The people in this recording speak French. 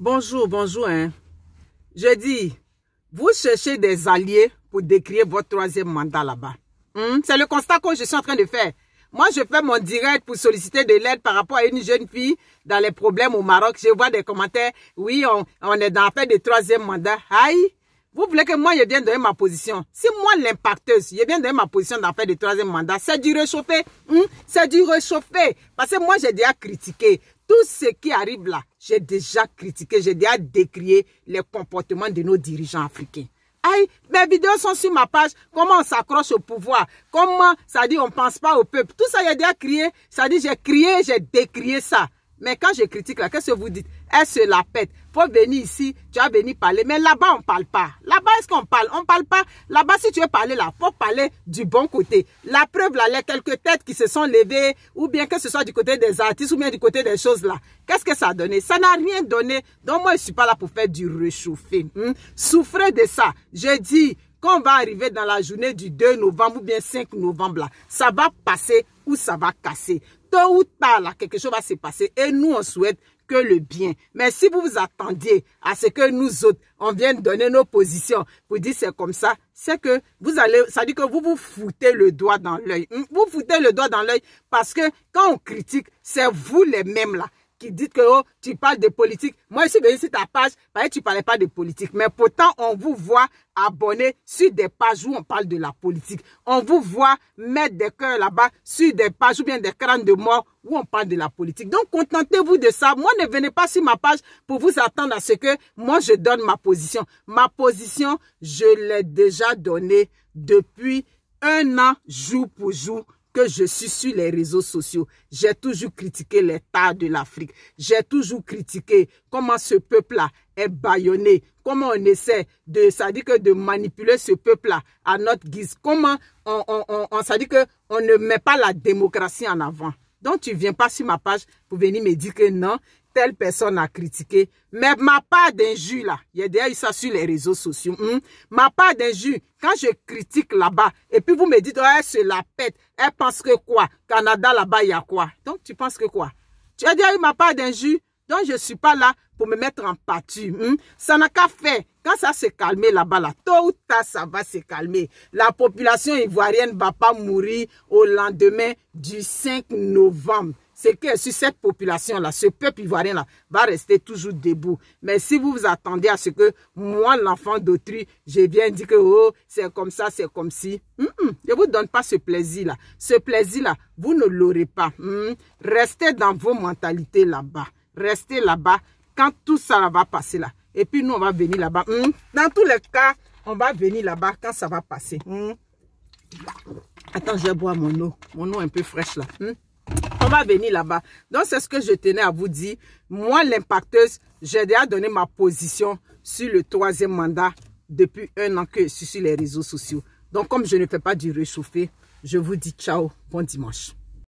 Bonjour, bonjour. Hein. Je dis, vous cherchez des alliés pour décrire votre troisième mandat là-bas. Hmm? C'est le constat que je suis en train de faire. Moi, je fais mon direct pour solliciter de l'aide par rapport à une jeune fille dans les problèmes au Maroc. Je vois des commentaires. Oui, on, est dans la fête du troisième mandat. Aïe! Vous voulez que moi, je vienne donner ma position. Si moi, l'impacteuse, je viens donner ma position dans la fête du troisième mandat, c'est du réchauffé. Hmm? C'est du réchauffé. Parce que moi, j'ai déjà critiqué tout ce qui arrive là, j'ai déjà critiqué, j'ai déjà décrié les comportements de nos dirigeants africains. Aïe, mes vidéos sont sur ma page. Comment on s'accroche au pouvoir Comment ça dit on ne pense pas au peuple Tout ça, j'ai déjà crié. Ça dit j'ai crié, j'ai décrié ça. Mais quand je critique, là, qu'est-ce que vous dites Elle se la pète. faut venir ici, tu vas venir parler. Mais là-bas, on ne parle pas. Là-bas, est-ce qu'on parle On ne parle pas. Là-bas, si tu veux parler, là, faut parler du bon côté. La preuve, là, les quelques têtes qui se sont levées, ou bien que ce soit du côté des artistes, ou bien du côté des choses, là. Qu'est-ce que ça a donné Ça n'a rien donné. Donc, moi, je ne suis pas là pour faire du réchauffé. Hein. Souffrez de ça. Je dis, qu'on va arriver dans la journée du 2 novembre ou bien 5 novembre, là, ça va passer ou ça va casser tôt ou tard, là, quelque chose va se passer. Et nous, on souhaite que le bien. Mais si vous vous attendiez à ce que nous autres, on vienne donner nos positions pour dire c'est comme ça, c'est que vous allez, ça dit que vous vous foutez le doigt dans l'œil. Vous foutez le doigt dans l'œil parce que quand on critique, c'est vous les mêmes là qui dites que oh, tu parles de politique. Moi, je suis venu sur ta page, tu ne parlais pas de politique. Mais pourtant, on vous voit abonner sur des pages où on parle de la politique. On vous voit mettre des cœurs là-bas sur des pages ou bien des crânes de mort où on parle de la politique. Donc, contentez-vous de ça. Moi, ne venez pas sur ma page pour vous attendre à ce que moi, je donne ma position. Ma position, je l'ai déjà donnée depuis un an, jour pour jour, je suis sur les réseaux sociaux, j'ai toujours critiqué l'état de l'Afrique. J'ai toujours critiqué comment ce peuple-là est bâillonné, comment on essaie de, ça dit que de manipuler ce peuple-là à notre guise, comment on, on, ça dit que on ne met pas la démocratie en avant. Donc, tu viens pas sur ma page pour venir me dire que non, personne a critiqué. Mais ma part d'injure là, il y a déjà ça sur les réseaux sociaux. Hmm? Ma part d'injure, quand je critique là-bas, et puis vous me dites, c'est elle la pète, elle pense que quoi Canada là-bas, il y a quoi Donc tu penses que quoi Tu as déjà eu ma part d'injure, donc je suis pas là pour me mettre en pâture. Hmm? Ça n'a qu'à faire. Quand ça se calmé là-bas, là, tout ça va se calmer. La population ivoirienne va pas mourir au lendemain du 5 novembre c'est que sur cette population-là, ce peuple ivoirien-là va rester toujours debout. Mais si vous vous attendez à ce que moi, l'enfant d'autrui, je viens dire que oh, c'est comme ça, c'est comme si, je ne vous donne pas ce plaisir-là. Ce plaisir-là, vous ne l'aurez pas. restez dans vos mentalités là-bas. Restez là-bas quand tout ça va passer là. Et puis nous, on va venir là-bas. Dans tous les cas, on va venir là-bas quand ça va passer. Attends, je vais boire mon eau. Mon eau un peu fraîche là va venir là-bas. Donc, c'est ce que je tenais à vous dire. Moi, l'impacteuse, j'ai déjà donné ma position sur le troisième mandat depuis un an que je suis sur les réseaux sociaux. Donc, comme je ne fais pas du réchauffé, je vous dis ciao, bon dimanche.